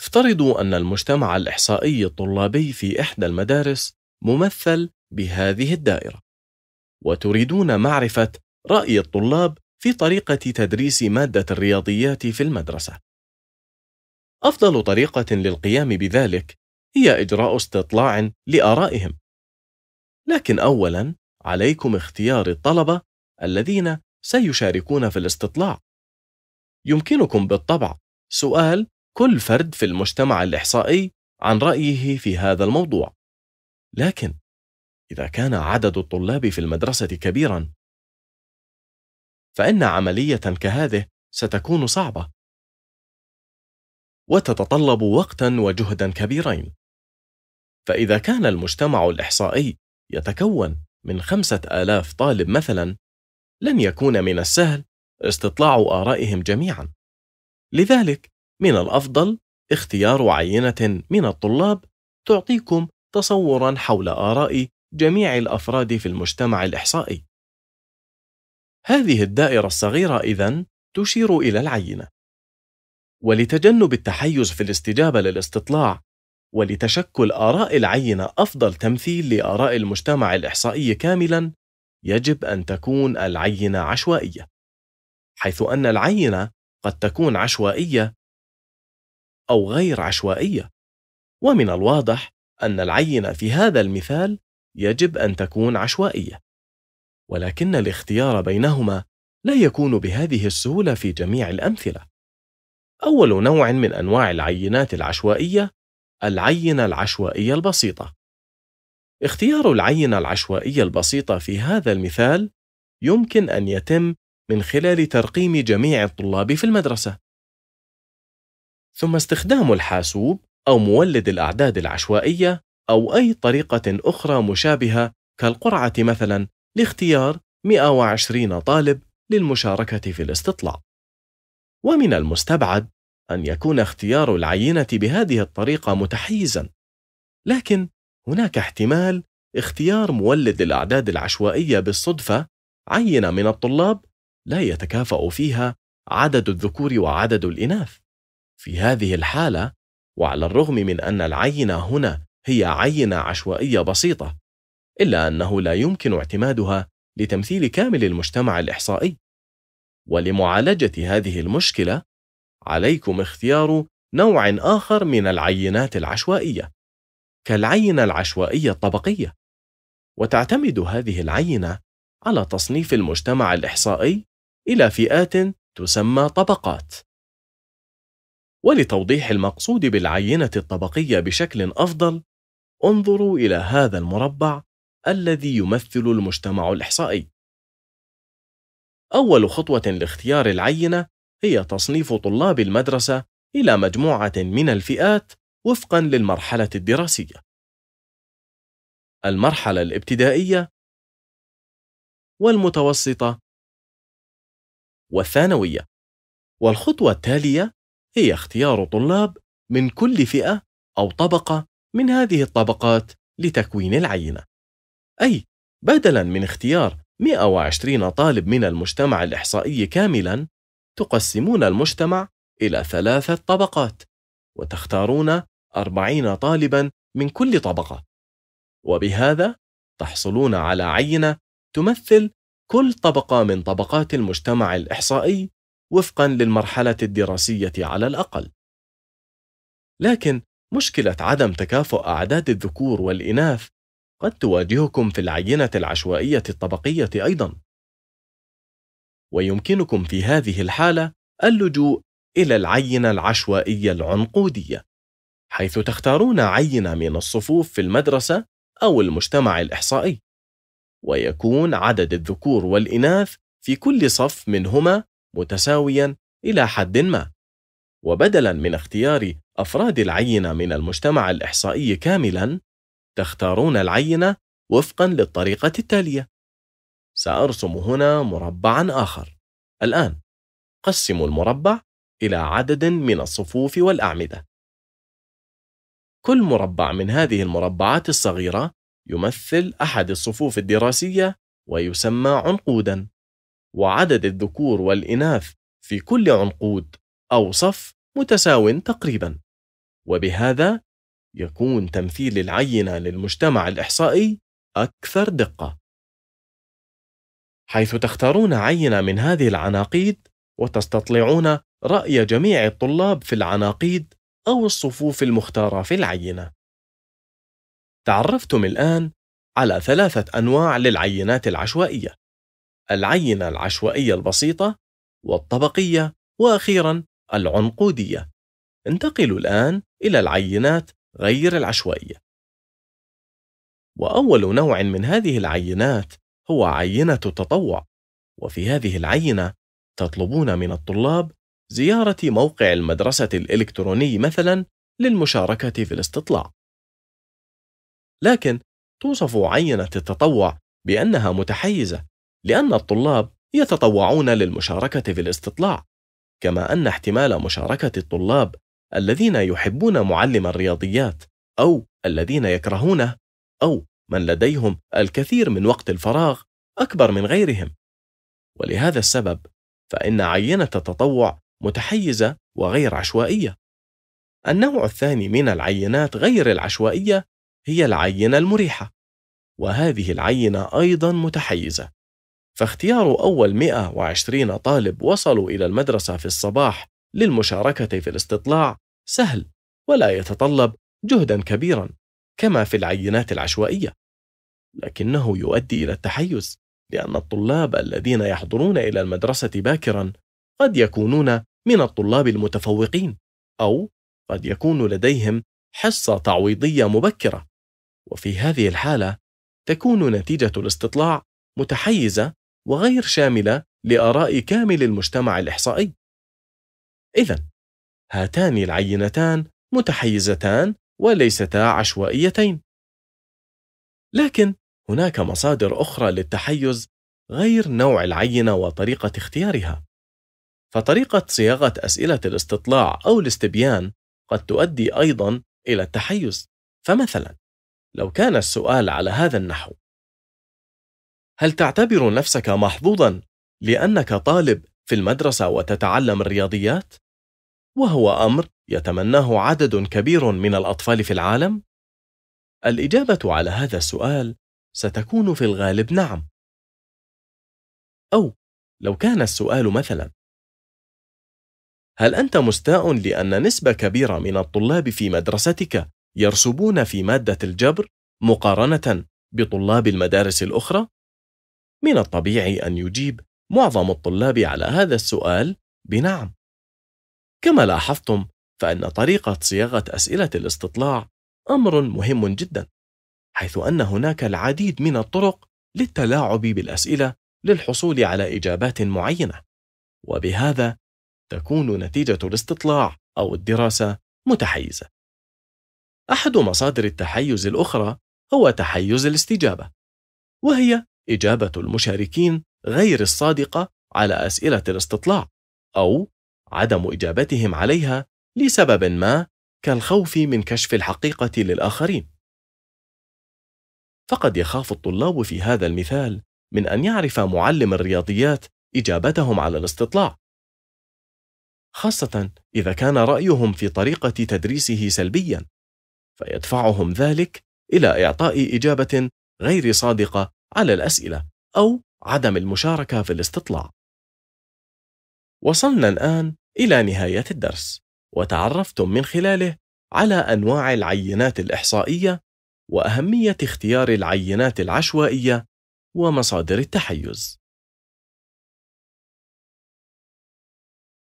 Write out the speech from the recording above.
افترضوا أن المجتمع الإحصائي الطلابي في إحدى المدارس ممثل بهذه الدائرة، وتريدون معرفة رأي الطلاب في طريقة تدريس مادة الرياضيات في المدرسة. أفضل طريقة للقيام بذلك هي إجراء استطلاع لآرائهم. لكن أولاً عليكم اختيار الطلبة الذين سيشاركون في الاستطلاع. يمكنكم بالطبع سؤال كل فرد في المجتمع الإحصائي عن رأيه في هذا الموضوع لكن إذا كان عدد الطلاب في المدرسة كبيرا فإن عملية كهذه ستكون صعبة وتتطلب وقتا وجهدا كبيرين فإذا كان المجتمع الإحصائي يتكون من خمسة آلاف طالب مثلا لن يكون من السهل استطلاع آرائهم جميعا لذلك من الأفضل اختيار عينة من الطلاب تعطيكم تصورا حول آراء جميع الأفراد في المجتمع الإحصائي. هذه الدائرة الصغيرة إذن تشير إلى العينة. ولتجنب التحيز في الاستجابة للاستطلاع ولتشكل آراء العينة أفضل تمثيل لآراء المجتمع الإحصائي كاملا يجب أن تكون العينة عشوائية حيث أن العينة قد تكون عشوائية أو غير عشوائية ومن الواضح أن العينة في هذا المثال يجب أن تكون عشوائية ولكن الاختيار بينهما لا يكون بهذه السهولة في جميع الأمثلة أول نوع من أنواع العينات العشوائية العينة العشوائية البسيطة اختيار العينة العشوائية البسيطة في هذا المثال يمكن أن يتم من خلال ترقيم جميع الطلاب في المدرسة ثم استخدام الحاسوب أو مولد الأعداد العشوائية أو أي طريقة أخرى مشابهة كالقرعة مثلا لاختيار 120 طالب للمشاركة في الاستطلاع. ومن المستبعد أن يكون اختيار العينة بهذه الطريقة متحيزا، لكن هناك احتمال اختيار مولد الأعداد العشوائية بالصدفة عينة من الطلاب لا يتكافأ فيها عدد الذكور وعدد الإناث، في هذه الحالة وعلى الرغم من أن العينة هنا هي عينة عشوائية بسيطة إلا أنه لا يمكن اعتمادها لتمثيل كامل المجتمع الإحصائي ولمعالجة هذه المشكلة عليكم اختيار نوع آخر من العينات العشوائية كالعينة العشوائية الطبقية وتعتمد هذه العينة على تصنيف المجتمع الإحصائي إلى فئات تسمى طبقات ولتوضيح المقصود بالعينة الطبقية بشكل أفضل انظروا إلى هذا المربع الذي يمثل المجتمع الإحصائي أول خطوة لاختيار العينة هي تصنيف طلاب المدرسة إلى مجموعة من الفئات وفقًا للمرحلة الدراسية. المرحلة الابتدائية والمتوسطة والثانوية. والخطوة التالية هي اختيار طلاب من كل فئة أو طبقة من هذه الطبقات لتكوين العينة. أي بدلاً من اختيار 120 طالب من المجتمع الإحصائي كاملاً، تقسمون المجتمع إلى ثلاثة طبقات، وتختارون 40 طالباً من كل طبقة. وبهذا تحصلون على عينة تمثل كل طبقة من طبقات المجتمع الإحصائي وفقا للمرحلة الدراسية على الأقل. لكن مشكلة عدم تكافؤ أعداد الذكور والإناث قد تواجهكم في العينة العشوائية الطبقية أيضا. ويمكنكم في هذه الحالة اللجوء إلى العينة العشوائية العنقودية، حيث تختارون عينة من الصفوف في المدرسة أو المجتمع الإحصائي، ويكون عدد الذكور والإناث في كل صف منهما متساويا إلى حد ما وبدلا من اختيار أفراد العينة من المجتمع الإحصائي كاملا تختارون العينة وفقا للطريقة التالية سأرسم هنا مربعا آخر الآن قسموا المربع إلى عدد من الصفوف والأعمدة كل مربع من هذه المربعات الصغيرة يمثل أحد الصفوف الدراسية ويسمى عنقوداً وعدد الذكور والإناث في كل عنقود أو صف متساو تقريبا وبهذا يكون تمثيل العينة للمجتمع الإحصائي أكثر دقة حيث تختارون عينة من هذه العناقيد وتستطلعون رأي جميع الطلاب في العناقيد أو الصفوف المختارة في العينة تعرفتم الآن على ثلاثة أنواع للعينات العشوائية العينة العشوائية البسيطة والطبقية وأخيرا العنقودية انتقلوا الآن إلى العينات غير العشوائية وأول نوع من هذه العينات هو عينة التطوع وفي هذه العينة تطلبون من الطلاب زيارة موقع المدرسة الإلكتروني مثلا للمشاركة في الاستطلاع لكن توصف عينة التطوع بأنها متحيزة لأن الطلاب يتطوعون للمشاركة في الاستطلاع، كما أن احتمال مشاركة الطلاب الذين يحبون معلم الرياضيات أو الذين يكرهونه أو من لديهم الكثير من وقت الفراغ أكبر من غيرهم. ولهذا السبب فإن عينة التطوع متحيزة وغير عشوائية. النوع الثاني من العينات غير العشوائية هي العينة المريحة، وهذه العينة أيضا متحيزة، فاختيار أول 120 طالب وصلوا إلى المدرسة في الصباح للمشاركة في الاستطلاع سهل ولا يتطلب جهدا كبيرا كما في العينات العشوائية لكنه يؤدي إلى التحيز لأن الطلاب الذين يحضرون إلى المدرسة باكرا قد يكونون من الطلاب المتفوقين أو قد يكون لديهم حصة تعويضية مبكرة وفي هذه الحالة تكون نتيجة الاستطلاع متحيزة وغير شاملة لآراء كامل المجتمع الإحصائي. إذا هاتان العينتان متحيزتان وليستا عشوائيتين. لكن هناك مصادر أخرى للتحيز غير نوع العينة وطريقة اختيارها. فطريقة صياغة أسئلة الاستطلاع أو الاستبيان قد تؤدي أيضا إلى التحيز. فمثلا لو كان السؤال على هذا النحو: هل تعتبر نفسك محظوظا لأنك طالب في المدرسة وتتعلم الرياضيات؟ وهو أمر يتمناه عدد كبير من الأطفال في العالم؟ الإجابة على هذا السؤال ستكون في الغالب نعم. أو لو كان السؤال مثلا: هل أنت مستاء لأن نسبة كبيرة من الطلاب في مدرستك يرسبون في مادة الجبر مقارنة بطلاب المدارس الأخرى؟ من الطبيعي أن يجيب معظم الطلاب على هذا السؤال بنعم. كما لاحظتم فإن طريقة صياغة أسئلة الاستطلاع أمر مهم جدا، حيث أن هناك العديد من الطرق للتلاعب بالأسئلة للحصول على إجابات معينة، وبهذا تكون نتيجة الاستطلاع أو الدراسة متحيزة. أحد مصادر التحيز الأخرى هو تحيز الاستجابة، وهي إجابة المشاركين غير الصادقة على أسئلة الاستطلاع أو عدم إجابتهم عليها لسبب ما كالخوف من كشف الحقيقة للآخرين. فقد يخاف الطلاب في هذا المثال من أن يعرف معلم الرياضيات إجابتهم على الاستطلاع، خاصة إذا كان رأيهم في طريقة تدريسه سلبيًا، فيدفعهم ذلك إلى إعطاء إجابة غير صادقة على الأسئلة أو عدم المشاركة في الاستطلاع. وصلنا الآن إلى نهاية الدرس، وتعرفتم من خلاله على أنواع العينات الإحصائية وأهمية اختيار العينات العشوائية ومصادر التحيز.